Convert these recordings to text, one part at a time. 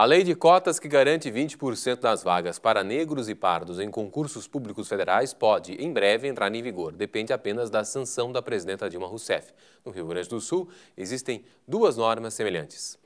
A lei de cotas que garante 20% das vagas para negros e pardos em concursos públicos federais pode, em breve, entrar em vigor. Depende apenas da sanção da presidenta Dilma Rousseff. No Rio Grande do Sul, existem duas normas semelhantes.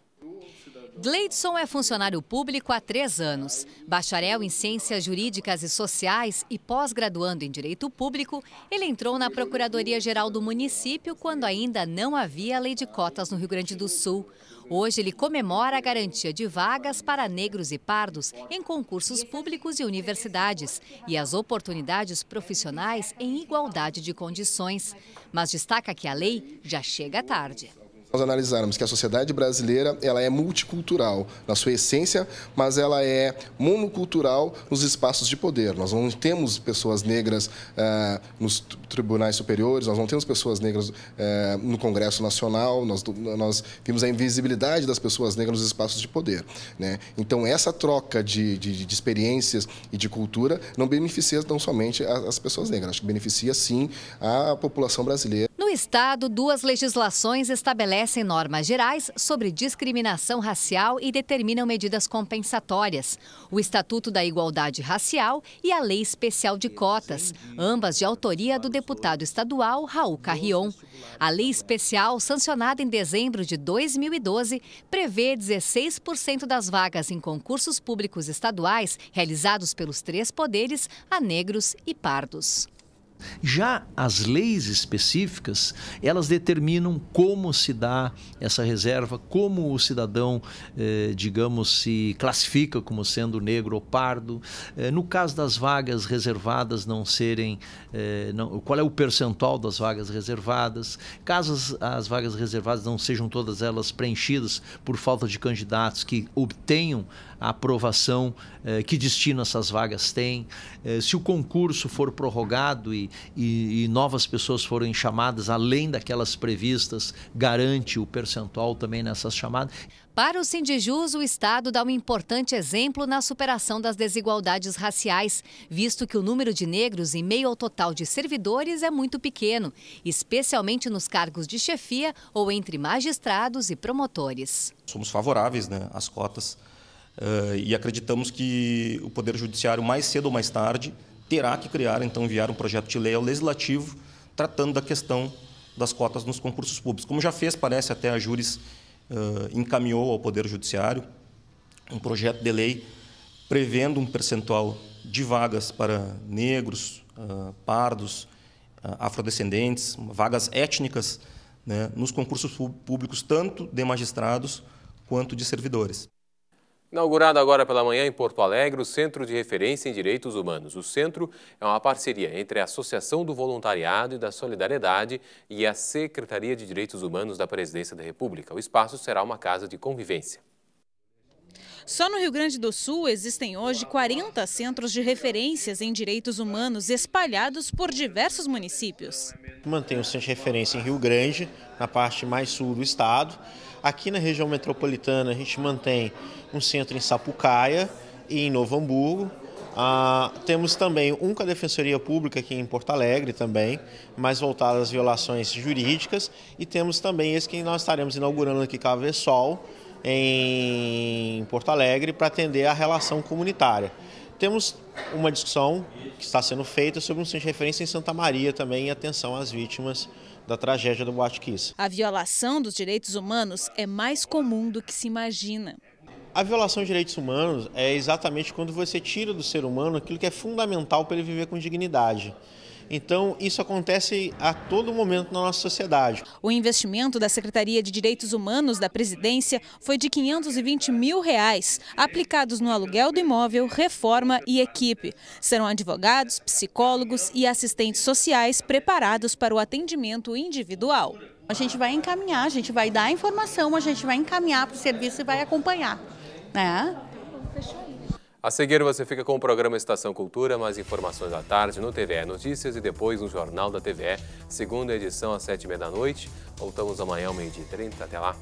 Gleidson é funcionário público há três anos, bacharel em Ciências Jurídicas e Sociais e pós-graduando em Direito Público, ele entrou na Procuradoria-Geral do município quando ainda não havia lei de cotas no Rio Grande do Sul. Hoje ele comemora a garantia de vagas para negros e pardos em concursos públicos e universidades e as oportunidades profissionais em igualdade de condições. Mas destaca que a lei já chega tarde nós analisarmos que a sociedade brasileira ela é multicultural na sua essência, mas ela é monocultural nos espaços de poder. Nós não temos pessoas negras eh, nos tribunais superiores, nós não temos pessoas negras eh, no Congresso Nacional, nós, nós vimos a invisibilidade das pessoas negras nos espaços de poder. Né? Então, essa troca de, de, de experiências e de cultura não beneficia não somente as pessoas negras, acho que beneficia sim a população brasileira. Estado, duas legislações estabelecem normas gerais sobre discriminação racial e determinam medidas compensatórias: o Estatuto da Igualdade Racial e a Lei Especial de Cotas, ambas de autoria do deputado estadual Raul Carrion. A Lei Especial, sancionada em dezembro de 2012, prevê 16% das vagas em concursos públicos estaduais realizados pelos três poderes a negros e pardos. Já as leis específicas, elas determinam como se dá essa reserva, como o cidadão, eh, digamos, se classifica como sendo negro ou pardo. Eh, no caso das vagas reservadas não serem, eh, não, qual é o percentual das vagas reservadas? Caso as, as vagas reservadas não sejam todas elas preenchidas por falta de candidatos que obtenham a aprovação, eh, que destino essas vagas têm. Eh, se o concurso for prorrogado e e, e novas pessoas foram chamadas além daquelas previstas, garante o percentual também nessas chamadas. Para o Sindijus, o Estado dá um importante exemplo na superação das desigualdades raciais, visto que o número de negros em meio ao total de servidores é muito pequeno, especialmente nos cargos de chefia ou entre magistrados e promotores. Somos favoráveis né, às cotas uh, e acreditamos que o Poder Judiciário, mais cedo ou mais tarde, terá que criar, então, enviar um projeto de lei ao legislativo tratando da questão das cotas nos concursos públicos. Como já fez, parece, até a Júris uh, encaminhou ao Poder Judiciário um projeto de lei prevendo um percentual de vagas para negros, uh, pardos, uh, afrodescendentes, vagas étnicas né, nos concursos públicos, tanto de magistrados quanto de servidores. Inaugurado agora pela manhã em Porto Alegre, o Centro de Referência em Direitos Humanos. O centro é uma parceria entre a Associação do Voluntariado e da Solidariedade e a Secretaria de Direitos Humanos da Presidência da República. O espaço será uma casa de convivência. Só no Rio Grande do Sul existem hoje 40 centros de referências em direitos humanos espalhados por diversos municípios. Mantém o centro de referência em Rio Grande, na parte mais sul do estado. Aqui na região metropolitana a gente mantém um centro em Sapucaia e em Novo Hamburgo. Ah, temos também um com a Defensoria Pública aqui em Porto Alegre também, mais voltado às violações jurídicas. E temos também esse que nós estaremos inaugurando aqui com a em Porto Alegre para atender a relação comunitária. Temos uma discussão que está sendo feita sobre um centro de referência em Santa Maria também, em atenção às vítimas da tragédia do Boate Kiss. A violação dos direitos humanos é mais comum do que se imagina. A violação de direitos humanos é exatamente quando você tira do ser humano aquilo que é fundamental para ele viver com dignidade. Então, isso acontece a todo momento na nossa sociedade. O investimento da Secretaria de Direitos Humanos da Presidência foi de 520 mil reais, aplicados no aluguel do imóvel, reforma e equipe. Serão advogados, psicólogos e assistentes sociais preparados para o atendimento individual. A gente vai encaminhar, a gente vai dar a informação, a gente vai encaminhar para o serviço e vai acompanhar. Né? A seguir você fica com o programa Estação Cultura, mais informações à tarde no TVE Notícias e depois no Jornal da TVE, segunda edição às sete e meia da noite. Voltamos amanhã ao meio-dia e trinta. Até lá!